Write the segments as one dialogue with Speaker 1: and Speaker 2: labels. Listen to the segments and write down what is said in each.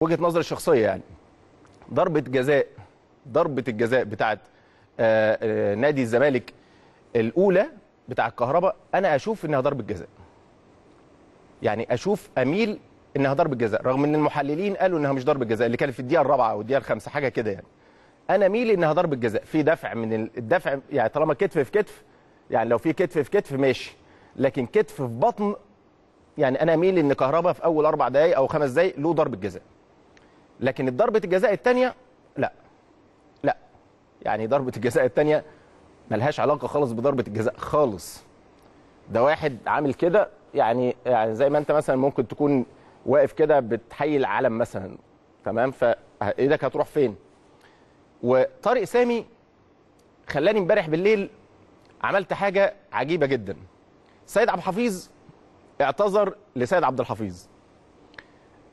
Speaker 1: وجهه نظري الشخصيه يعني ضربه جزاء ضربه الجزاء بتاعه آه، آه، نادي الزمالك الاولى بتاع الكهرباء انا اشوف انها ضربه جزاء يعني اشوف اميل انها ضربه جزاء رغم ان المحللين قالوا انها مش ضربه جزاء اللي كانت في الدقيقه الرابعه او الدقيقه الخامسه حاجه كده يعني انا ميل انها ضربه جزاء في دفع من الدفع يعني طالما كتف في كتف يعني لو في كتف في كتف ماشي لكن كتف في بطن يعني انا ميل ان كهرباء في اول اربع دقائق او خمس دقائق له ضربه جزاء لكن ضربه الجزاء الثانيه لا لا يعني ضربه الجزاء الثانيه ملهاش علاقه خالص بضربه الجزاء خالص ده واحد عامل كده يعني يعني زي ما انت مثلا ممكن تكون واقف كده بتحيي العالم مثلا تمام فايدك هتروح فين وطارق سامي خلاني امبارح بالليل عملت حاجه عجيبه جدا سيد عبد الحفيظ اعتذر لسيد عبد الحفيظ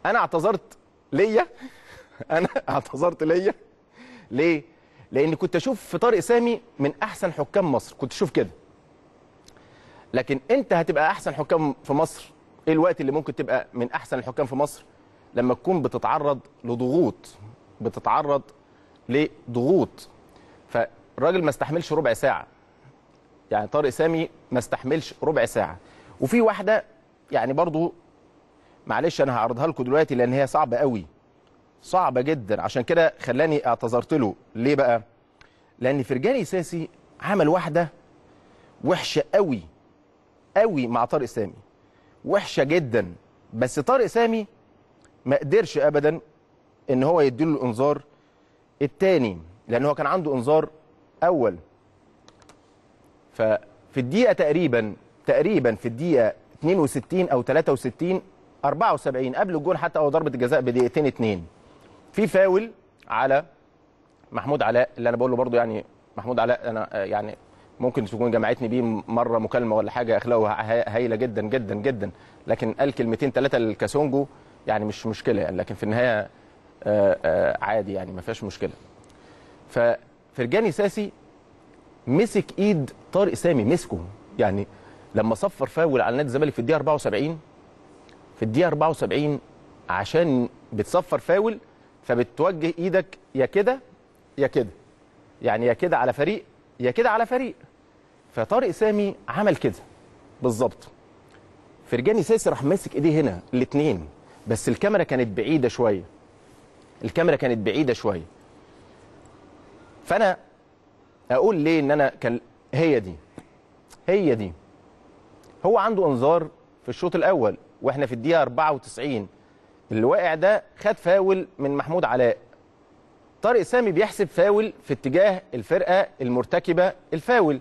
Speaker 1: انا اعتذرت ليا انا اعتذرت ليا ليه؟ لان كنت اشوف في طارق سامي من احسن حكام مصر كنت اشوف كده لكن انت هتبقى احسن حكام في مصر ايه الوقت اللي ممكن تبقى من احسن الحكام في مصر لما تكون بتتعرض لضغوط بتتعرض لضغوط فالراجل ما استحملش ربع ساعه يعني طارق سامي ما استحملش ربع ساعه وفي واحده يعني برضو معلش انا هعرضها لكم دلوقتي لان هي صعبه قوي صعبه جدا عشان كده خلاني اعتذرت له ليه بقى لان فرجاني ساسي عمل واحده وحشه قوي قوي مع طارق سامي وحشه جدا بس طارق سامي ما قدرش ابدا ان هو يديله الانذار الثاني لان هو كان عنده انذار اول ففي الدقيقه تقريبا تقريبا في الدقيقه 62 او 63 74 قبل الجون حتى او ضربه الجزاء بدقيقتين اتنين في فاول على محمود علاء اللي انا بقول له برده يعني محمود علاء انا آه، يعني ممكن تكون جمعتني بيه مره مكالمه ولا حاجه اخلاقه هايله جدا جدا جدا لكن قال كلمتين ثلاثه للكاسونجو يعني مش مشكله يعني لكن في النهايه آه، آه، عادي يعني ما فيهاش مشكله ففرجاني ساسي مسك ايد طارق سامي مسكه يعني لما صفر فاول على نادي الزمالك في الدقيقه 74 في الدقيقه 74 عشان بتصفر فاول فبتوجه ايدك يا كده يا كده يعني يا كده على فريق يا كده على فريق فطارق سامي عمل كده بالظبط فرجاني ساسي راح ماسك ايديه هنا الاثنين بس الكاميرا كانت بعيده شويه الكاميرا كانت بعيده شويه فانا اقول ليه ان انا كان هي دي هي دي هو عنده انذار في الشوط الاول واحنا في الدقيقه 94 اللي واقع ده خد فاول من محمود علاء طارق سامي بيحسب فاول في اتجاه الفرقه المرتكبه الفاول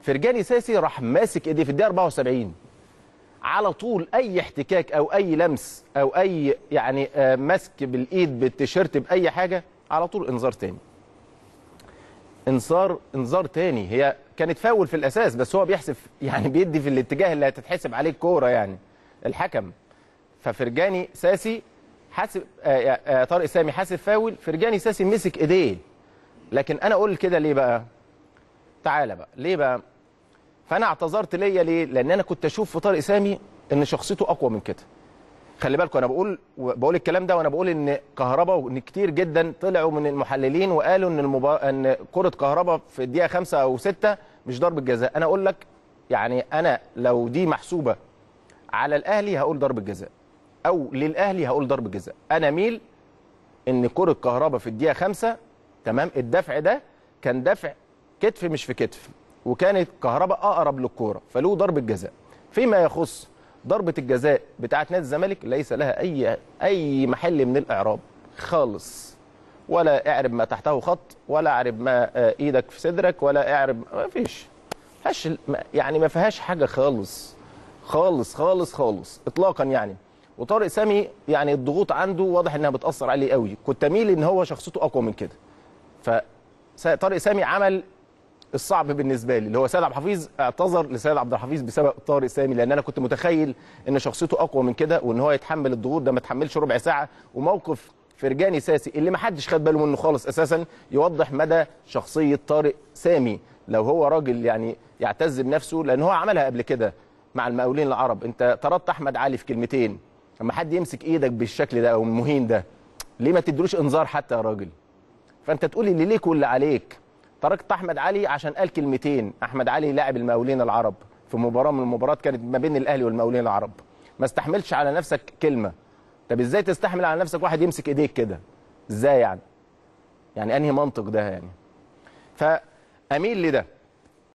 Speaker 1: فرجاني ساسي راح ماسك ايديه في الدقيقه 74 على طول اي احتكاك او اي لمس او اي يعني آه، مسك بالايد بالتيشيرت باي حاجه على طول انذار تاني انذار انذار تاني هي كانت فاول في الاساس بس هو بيحسب يعني بيدي في الاتجاه اللي هتتحسب عليه الكوره يعني الحكم ففرجاني ساسي حاسب آه، آه، طارق سامي حاسب فاول فرجاني ساسي مسك ايديه لكن انا اقول كده ليه بقى تعالى بقى ليه بقى فانا اعتذرت ليا ليه لان انا كنت اشوف في طارق سامي ان شخصيته اقوى من كده خلي بالكم انا بقول بقول الكلام ده وانا بقول ان كهربا وان كتير جدا طلعوا من المحللين وقالوا ان المبا... ان كره كهربا في الدقيقه خمسة او ستة مش ضربه جزاء انا اقول لك يعني انا لو دي محسوبه على الاهلي هقول ضربه جزاء او للاهلي هقول ضربه جزاء انا ميل ان كره كهربا في الدقيقه خمسة تمام الدفع ده كان دفع كتف مش في كتف وكانت كهربا اقرب للكوره فله ضربه جزاء فيما يخص ضربه الجزاء بتاعه نادي الزمالك ليس لها اي اي محل من الاعراب خالص ولا اعرب ما تحته خط ولا اعرب ما آه، ايدك في صدرك ولا اعرب ما فيش هش يعني ما فيهاش حاجه خالص خالص خالص خالص اطلاقا يعني وطارق سامي يعني الضغوط عنده واضح انها بتاثر عليه قوي كنت اميل ان هو شخصيته اقوى من كده ف طارق سامي عمل الصعب بالنسبه لي اللي هو سيد عبد الحفيظ اعتذر لسيد عبد الحفيظ بسبب طارق سامي لان انا كنت متخيل ان شخصيته اقوى من كده وان هو يتحمل الضغوط ده ما تحملش ربع ساعه وموقف فرجاني ساسي اللي ما حدش خد باله منه خالص اساسا يوضح مدى شخصيه طارق سامي لو هو راجل يعني يعتز بنفسه لان هو عملها قبل كده مع المقاولين العرب انت طردت احمد علي في كلمتين لما حد يمسك ايدك بالشكل ده او المهين ده ليه ما تدروش انذار حتى يا راجل فانت تقول اللي ليك واللي عليك تركت احمد علي عشان قال كلمتين احمد علي لاعب المقاولين العرب في مباراه من المباريات كانت ما بين الاهلي والمقاولين العرب ما استحملش على نفسك كلمه طب ازاي تستحمل على نفسك واحد يمسك ايديك كده ازاي يعني يعني انهي منطق ده يعني فاميل لده